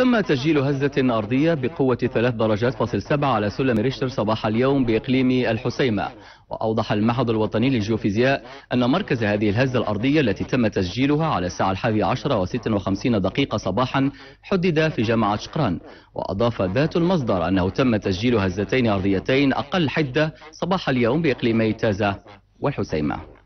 تم تسجيل هزة أرضية بقوة 3 درجات فاصل 7 على سلم ريشتر صباح اليوم بإقليم الحسيمة وأوضح المعهد الوطني للجيوفيزياء أن مركز هذه الهزة الأرضية التي تم تسجيلها على الساعة الحادية عشرة وستة وخمسين دقيقة صباحا حدد في جامعة شقران وأضاف ذات المصدر أنه تم تسجيل هزتين أرضيتين أقل حدة صباح اليوم بإقليمي تازة والحسيمة